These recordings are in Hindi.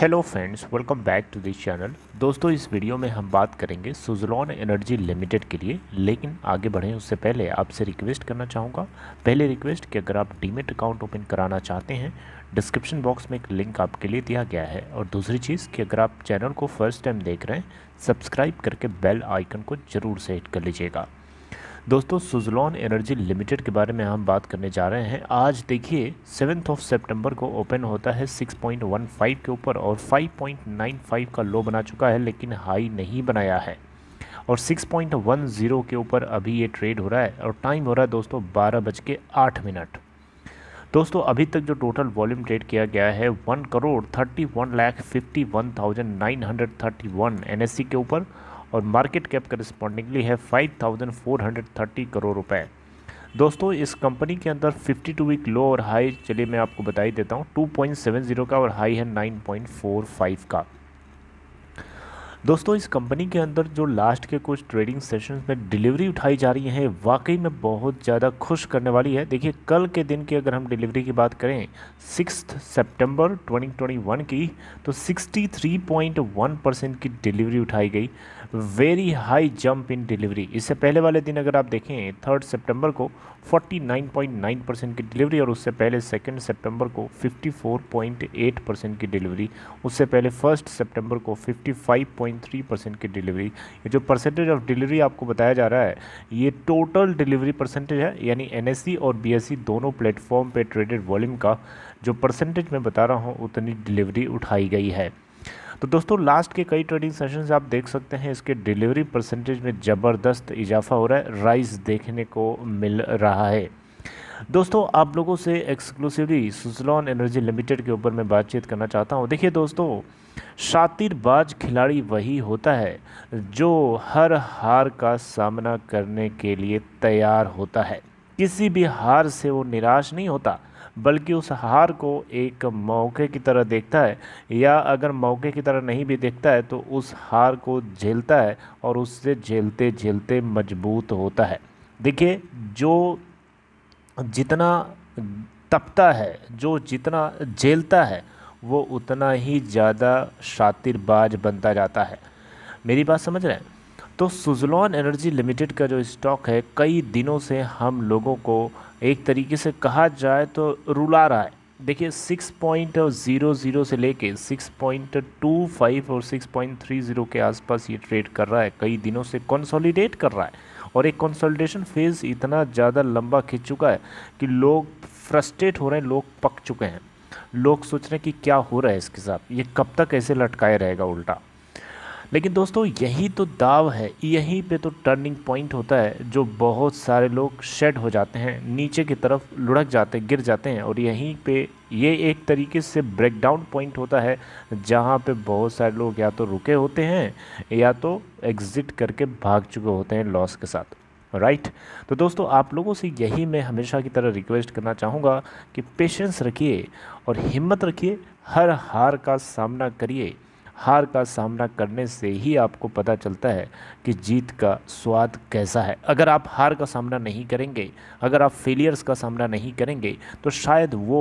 Hello friends welcome back to this channel दोस्तों इस वीडियो में हम बात करेंगे सुजलॉन एनर्जी लिमिटेड के लिए लेकिन आगे बढ़ें उससे पहले आपसे रिक्वेस्ट करना चाहूँगा पहले रिक्वेस्ट कि अगर आप डीमेट अकाउंट ओपन कराना चाहते हैं डिस्क्रिप्शन बॉक्स में एक लिंक आपके लिए दिया गया है और दूसरी चीज़ कि अगर आप चैनल को फर्स्ट टाइम देख रहे हैं सब्सक्राइब करके बेल आइकन को ज़रूर सेट कर लीजिएगा दोस्तों सुजलॉन एनर्जी लिमिटेड के बारे में हम बात करने जा रहे हैं आज देखिए सेवन्थ ऑफ सितंबर को ओपन होता है 6.15 के ऊपर और 5.95 का लो बना चुका है लेकिन हाई नहीं बनाया है और 6.10 के ऊपर अभी ये ट्रेड हो रहा है और टाइम हो रहा है दोस्तों बारह बज के आठ मिनट दोस्तों अभी तक जो टोटल वॉल्यूम ट्रेड किया गया है one crore thirty one lakh fifty one thousand nine hundred thirty one एन के ऊपर और मार्केट कैप करस्पॉन्डिंगली है 5430 करोड़ रुपए दोस्तों इस कंपनी के अंदर 52 वीक लो और हाई चलिए मैं आपको बताई देता हूँ 2.70 का और हाई है 9.45 का दोस्तों इस कंपनी के अंदर जो लास्ट के कुछ ट्रेडिंग सेशंस में डिलीवरी उठाई जा रही है वाकई में बहुत ज़्यादा खुश करने वाली है देखिए कल के दिन की अगर हम डिलीवरी की बात करें सिक्स सितंबर 2021 की तो 63.1 परसेंट की डिलीवरी उठाई गई very high jump in delivery इससे पहले वाले दिन अगर आप देखें थर्ड सितंबर को 49.9 परसेंट की डिलीवरी और उससे पहले सेकेंड सितंबर को 54.8 परसेंट की डिलीवरी उससे पहले फर्स्ट सितंबर को 55.3 परसेंट की डिलीवरी ये जो परसेंटेज ऑफ डिलीवरी आपको बताया जा रहा है ये टोटल डिलीवरी परसेंटेज है यानी एन और बी दोनों प्लेटफॉर्म पर ट्रेडेड वॉल्यूम का जो परसेंटेज मैं बता रहा हूँ उतनी डिलीवरी उठाई गई है तो दोस्तों लास्ट के कई ट्रेडिंग सेशंस आप देख सकते हैं इसके डिलीवरी परसेंटेज में ज़बरदस्त इजाफा हो रहा है राइस देखने को मिल रहा है दोस्तों आप लोगों से एक्सक्लूसिवली सुजलॉन एनर्जी लिमिटेड के ऊपर मैं बातचीत करना चाहता हूं देखिए दोस्तों शातिरबाज खिलाड़ी वही होता है जो हर हार का सामना करने के लिए तैयार होता है किसी भी हार से वो निराश नहीं होता बल्कि उस हार को एक मौके की तरह देखता है या अगर मौके की तरह नहीं भी देखता है तो उस हार को झेलता है और उससे झेलते झेलते मजबूत होता है देखिए जो जितना तपता है जो जितना झेलता है वो उतना ही ज़्यादा शातिरबाज बनता जाता है मेरी बात समझ रहे हैं तो सुजलॉन एनर्जी लिमिटेड का जो स्टॉक है कई दिनों से हम लोगों को एक तरीके से कहा जाए तो रुला रहा है देखिए सिक्स पॉइंट ज़ीरो ज़ीरो से लेके सिक्स पॉइंट टू फाइव और सिक्स पॉइंट थ्री ज़ीरो के आसपास ये ट्रेड कर रहा है कई दिनों से कंसोलिडेट कर रहा है और एक कंसोलिडेशन फेज़ इतना ज़्यादा लंबा खिंच चुका है कि लोग फ्रस्ट्रेट हो रहे हैं लोग पक चुके हैं लोग सोच रहे हैं कि क्या हो रहा है इसके साथ ये कब तक ऐसे लटकाए रहेगा उल्टा लेकिन दोस्तों यही तो दाव है यहीं पे तो टर्निंग पॉइंट होता है जो बहुत सारे लोग शेड हो जाते हैं नीचे की तरफ लुढ़क जाते गिर जाते हैं और यहीं पे ये एक तरीके से ब्रेकडाउन पॉइंट होता है जहाँ पे बहुत सारे लोग या तो रुके होते हैं या तो एग्ज़िट करके भाग चुके होते हैं लॉस के साथ राइट right? तो दोस्तों आप लोगों से यही मैं हमेशा की तरह रिक्वेस्ट करना चाहूँगा कि पेशेंस रखिए और हिम्मत रखिए हर हार का सामना करिए हार का सामना करने से ही आपको पता चलता है कि जीत का स्वाद कैसा है अगर आप हार का सामना नहीं करेंगे अगर आप फेलियर्स का सामना नहीं करेंगे तो शायद वो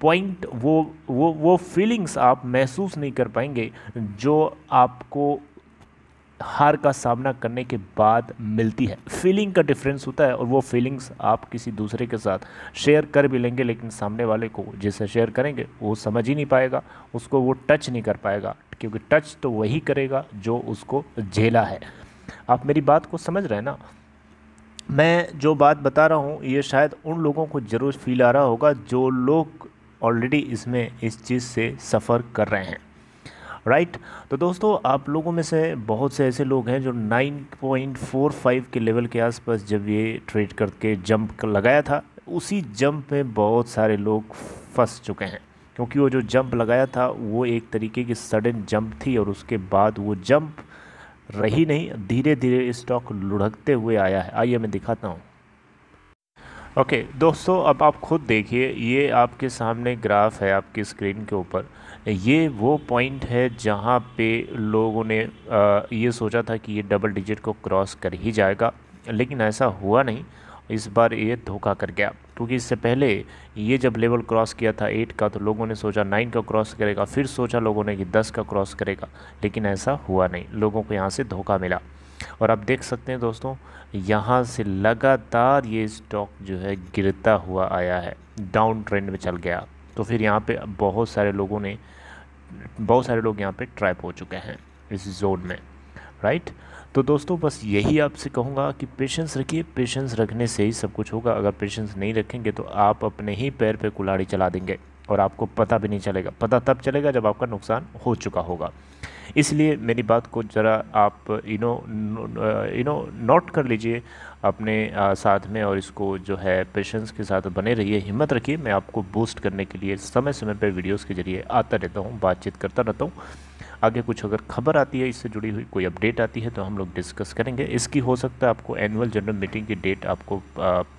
पॉइंट वो वो वो फीलिंग्स आप महसूस नहीं कर पाएंगे जो आपको हार का सामना करने के बाद मिलती है फीलिंग का डिफरेंस होता है और वो फीलिंग्स आप किसी दूसरे के साथ शेयर कर भी लेंगे लेकिन सामने वाले को जिसे शेयर करेंगे वो समझ ही नहीं पाएगा उसको वो टच नहीं कर पाएगा क्योंकि टच तो वही करेगा जो उसको झेला है आप मेरी बात को समझ रहे हैं ना मैं जो बात बता रहा हूँ ये शायद उन लोगों को ज़रूर फील आ रहा होगा जो लोग ऑलरेडी इसमें इस चीज़ से सफ़र कर रहे हैं राइट right? तो दोस्तों आप लोगों में से बहुत से ऐसे लोग हैं जो 9.45 के लेवल के आसपास जब ये ट्रेड करके जंप कर लगाया था उसी जंप में बहुत सारे लोग फंस चुके हैं क्योंकि वो जो जंप लगाया था वो एक तरीके की सडन जंप थी और उसके बाद वो जंप रही नहीं धीरे धीरे स्टॉक लुढ़कते हुए आया है आइए मैं दिखाता हूँ ओके okay, दोस्तों अब आप खुद देखिए ये आपके सामने ग्राफ है आपकी स्क्रीन के ऊपर ये वो पॉइंट है जहाँ पे लोगों ने आ, ये सोचा था कि ये डबल डिजिट को क्रॉस कर ही जाएगा लेकिन ऐसा हुआ नहीं इस बार ये धोखा कर गया क्योंकि इससे पहले ये जब लेवल क्रॉस किया था एट का तो लोगों ने सोचा नाइन का क्रॉस करेगा फिर सोचा लोगों ने कि दस का क्रॉस करेगा लेकिन ऐसा हुआ नहीं लोगों को यहाँ से धोखा मिला और आप देख सकते हैं दोस्तों यहाँ से लगातार ये स्टॉक जो है गिरता हुआ आया है डाउन ट्रेंड में चल गया तो फिर यहाँ पर बहुत सारे लोगों ने बहुत सारे लोग यहाँ पर ट्रैप हो चुके हैं इस जोन में राइट तो दोस्तों बस यही आपसे कहूँगा कि पेशेंस रखिए पेशेंस रखने से ही सब कुछ होगा अगर पेशेंस नहीं रखेंगे तो आप अपने ही पैर पे कुलाड़ी चला देंगे और आपको पता भी नहीं चलेगा पता तब चलेगा जब आपका नुकसान हो चुका होगा इसलिए मेरी बात को ज़रा आप इनो इनो नोट कर लीजिए अपने साथ में और इसको जो है पेशेंस के साथ बने रहिए हिम्मत रखिए मैं आपको बूस्ट करने के लिए समय समय पर वीडियोस के ज़रिए आता रहता हूँ बातचीत करता रहता हूँ आगे कुछ अगर खबर आती है इससे जुड़ी हुई कोई अपडेट आती है तो हम लोग डिस्कस करेंगे इसकी हो सकता है आपको एनुअल जनरल मीटिंग की डेट आपको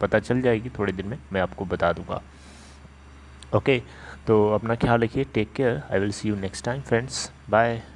पता चल जाएगी थोड़े दिन में मैं आपको बता दूंगा ओके तो अपना ख्याल रखिए take care I will see you next time friends bye